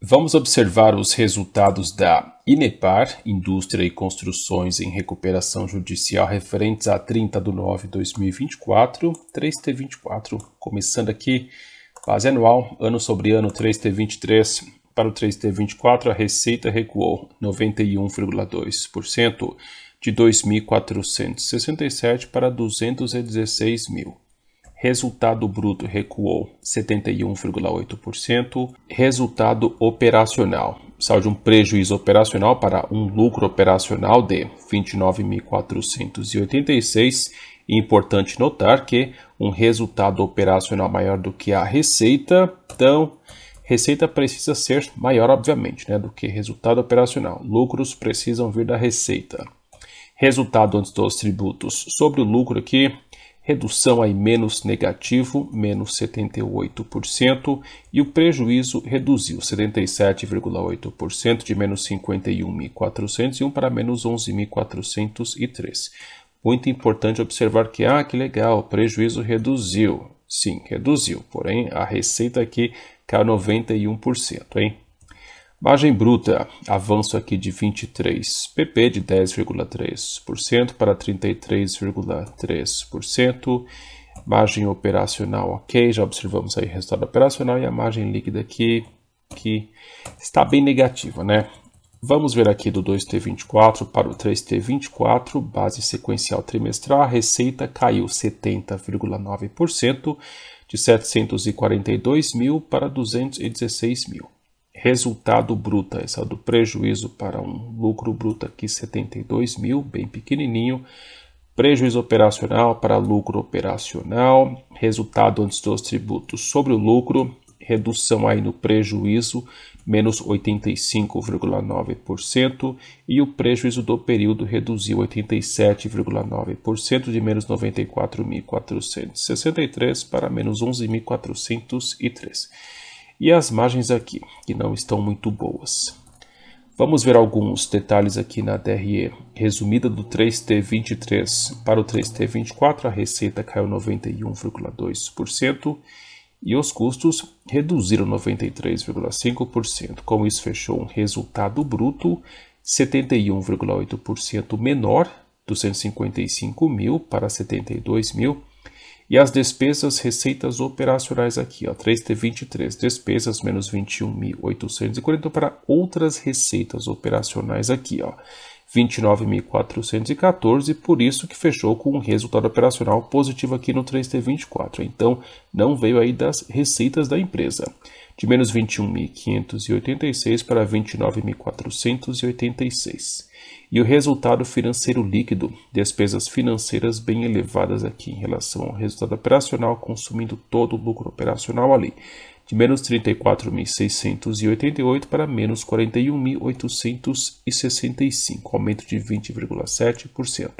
Vamos observar os resultados da INEPAR, Indústria e Construções em Recuperação Judicial, referentes a 30 de nove de 2024, 3T24, começando aqui, base anual, ano sobre ano, 3T23. Para o 3T24, a receita recuou 91,2%, de 2.467 para 216 mil. Resultado bruto recuou 71,8%. Resultado operacional saiu de um prejuízo operacional para um lucro operacional de 29.486. Importante notar que um resultado operacional maior do que a receita, então receita precisa ser maior, obviamente, né, do que resultado operacional. Lucros precisam vir da receita. Resultado antes dos tributos sobre o lucro aqui redução aí menos negativo, menos 78%, e o prejuízo reduziu 77,8% de menos 51.401 para menos 11.403. Muito importante observar que, ah, que legal, o prejuízo reduziu. Sim, reduziu, porém a receita aqui caiu 91%, hein? Margem bruta, avanço aqui de 23, PP de 10,3% para 33,3%. Margem operacional, ok, já observamos aí o resultado operacional e a margem líquida aqui, que está bem negativa, né? Vamos ver aqui do 2T24 para o 3T24, base sequencial trimestral, a receita caiu 70,9%, de 742 mil para 216 mil resultado bruto, essa do prejuízo para um lucro bruto aqui 72 mil, bem pequenininho, prejuízo operacional para lucro operacional, resultado antes dos tributos sobre o lucro, redução aí no prejuízo, menos 85,9%, e o prejuízo do período reduziu 87,9%, de menos 94.463 para menos 11.403 e as margens aqui, que não estão muito boas. Vamos ver alguns detalhes aqui na DRE. Resumida do 3T23 para o 3T24, a receita caiu 91,2% e os custos reduziram 93,5%. Com isso, fechou um resultado bruto 71,8% menor, 255 mil para 72 mil, e as despesas, receitas operacionais aqui, ó, 3T23, despesas menos 21.840 para outras receitas operacionais aqui, ó. 29.414, por isso que fechou com um resultado operacional positivo aqui no 3T24. Então, não veio aí das receitas da empresa. De menos 21.586 para 29.486. E o resultado financeiro líquido, despesas financeiras bem elevadas aqui em relação ao resultado operacional, consumindo todo o lucro operacional ali de menos 34.688 para menos 41.865, aumento de 20,7%.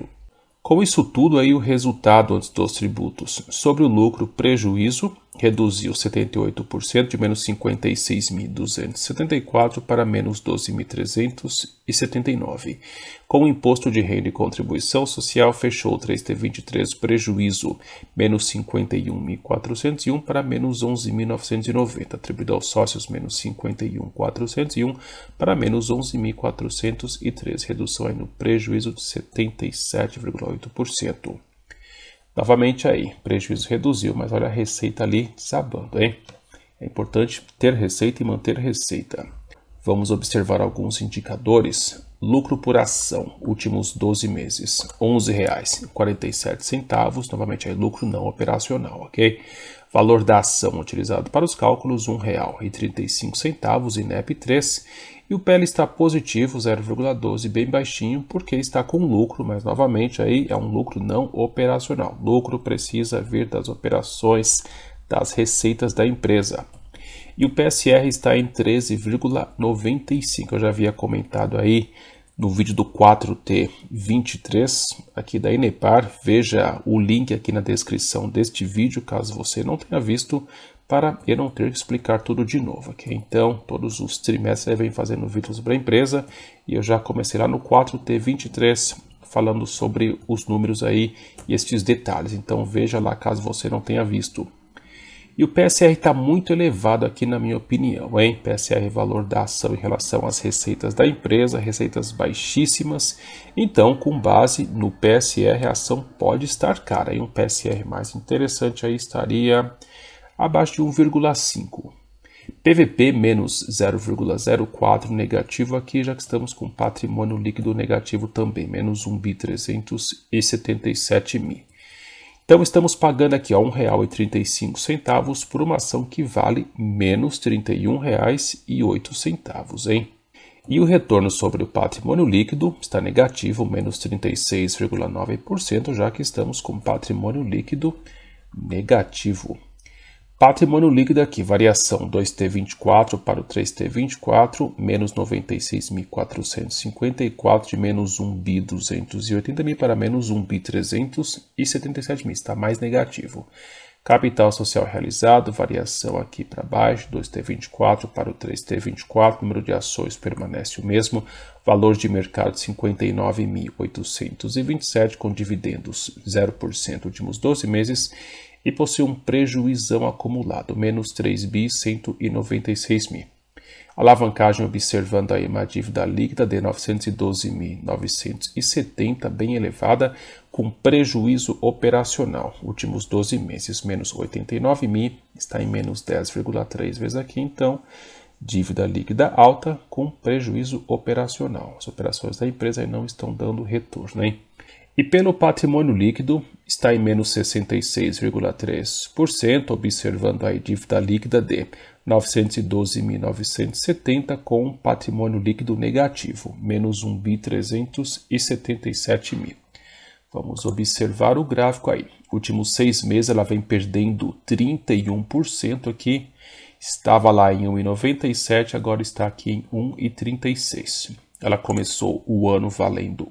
Com isso tudo aí o resultado antes dos tributos sobre o lucro, prejuízo reduziu 78%, de menos 56.274 para menos 12.379. Com o imposto de renda e contribuição social, fechou 3T23 prejuízo, menos 51.401 para menos 11.990, atribuído aos sócios, menos 51.401 para menos 11.403, redução no prejuízo de 77,8%. Novamente aí, prejuízo reduziu, mas olha a receita ali sabando hein? É importante ter receita e manter receita. Vamos observar alguns indicadores. Lucro por ação, últimos 12 meses, R$ 11,47. Novamente aí, lucro não operacional, ok? Valor da ação utilizado para os cálculos, R$ 1,35, INEP 3 e o PL está positivo, 0,12, bem baixinho, porque está com lucro, mas novamente aí é um lucro não operacional. Lucro precisa vir das operações, das receitas da empresa. E o PSR está em 13,95. Eu já havia comentado aí no vídeo do 4T23 aqui da Inepar. Veja o link aqui na descrição deste vídeo, caso você não tenha visto, para eu não ter que explicar tudo de novo. Okay? Então, todos os trimestres eu venho fazendo vídeos para a empresa e eu já comecei lá no 4T23 falando sobre os números aí e estes detalhes. Então veja lá caso você não tenha visto. E o PSR está muito elevado aqui, na minha opinião, hein? PSR valor da ação em relação às receitas da empresa, receitas baixíssimas. Então, com base no PSR, a ação pode estar cara. E um PSR mais interessante aí estaria abaixo de 1,5. PVP menos 0,04 negativo aqui, já que estamos com patrimônio líquido negativo também, menos 1.377 mil. Então estamos pagando aqui R$ 1,35 por uma ação que vale menos R$ 31,08, hein? E o retorno sobre o patrimônio líquido está negativo, menos 36,9%, já que estamos com patrimônio líquido negativo. Patrimônio líquido aqui, variação 2T24 para o 3T24, menos 96.454 de menos 1 para menos 1 está mais negativo. Capital social realizado, variação aqui para baixo, 2T24 para o 3T24, número de ações permanece o mesmo, valor de mercado 59.827 com dividendos 0% últimos 12 meses e possui um prejuízo acumulado, menos 3 bi 196 mil. Alavancagem observando aí uma dívida líquida de 912.970, bem elevada, com prejuízo operacional. Últimos 12 meses, menos 89 mil, está em menos 10,3 vezes aqui, então dívida líquida alta com prejuízo operacional. As operações da empresa não estão dando retorno, hein? E pelo patrimônio líquido, está em menos 66,3%, observando a dívida líquida de 912.970 com patrimônio líquido negativo, menos 1 mil. Vamos observar o gráfico aí. Últimos seis meses ela vem perdendo 31% aqui. Estava lá em 1,97, agora está aqui em 1,36. Ela começou o ano valendo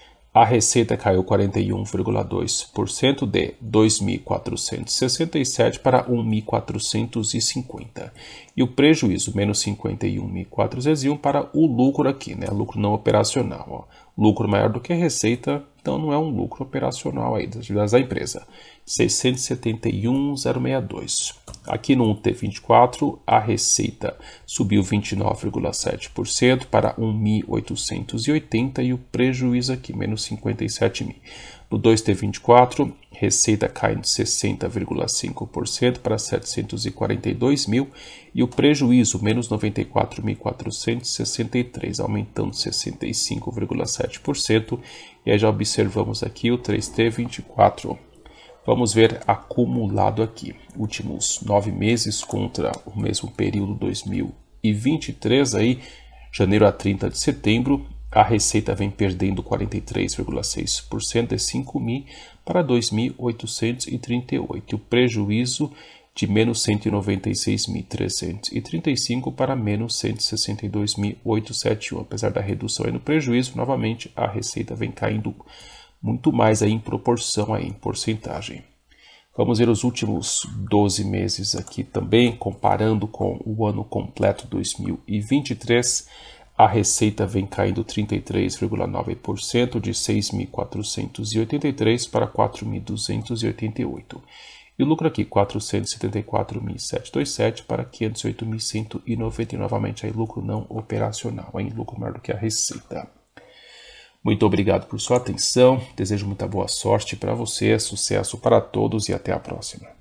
a receita caiu 41,2% de 2.467 para 1.450 e o prejuízo menos 51.401 para o lucro aqui, né? Lucro não operacional, ó. lucro maior do que a receita então não é um lucro operacional aí das atividades da empresa. 671,062. Aqui no T24, a receita subiu 29,7% para 1.880 e o prejuízo aqui, menos 57 mil. No 2T24, Receita cai de 60,5% para 742 mil e o prejuízo menos 94.463, aumentando 65,7%. E aí já observamos aqui o 3T24. Vamos ver acumulado aqui, últimos nove meses contra o mesmo período 2023 aí, janeiro a 30 de setembro, a receita vem perdendo 43,6% de 5 mil para 2.838. O prejuízo de menos 196.335 para menos 162.871. Apesar da redução no prejuízo, novamente a receita vem caindo muito mais aí em proporção, aí em porcentagem. Vamos ver os últimos 12 meses aqui também, comparando com o ano completo 2023. A receita vem caindo 33,9% de 6.483 para 4.288. E o lucro aqui 474.727 para 508.190. Novamente aí lucro não operacional, em lucro maior do que a receita. Muito obrigado por sua atenção. Desejo muita boa sorte para você, sucesso para todos e até a próxima.